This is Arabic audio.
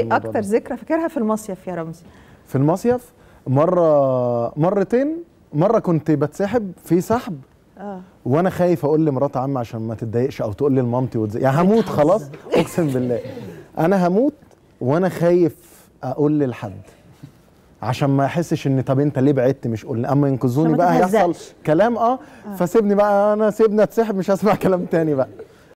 ايه اكتر ذكرى فاكرها في المصيف يا رمزي في المصيف مره مرتين مره كنت بتسحب في سحب آه. وانا خايف اقول لمرات عمي عشان ما تتضايقش او تقول لمامتي وتز... يعني هموت خلاص اقسم بالله انا هموت وانا خايف اقول لحد عشان ما احسش ان طب انت ليه بعدت مش قول اما ينقذوني بقى هيحصل كلام اه, آه. فسيبني بقى انا سيبني اتسحب مش هسمع كلام تاني بقى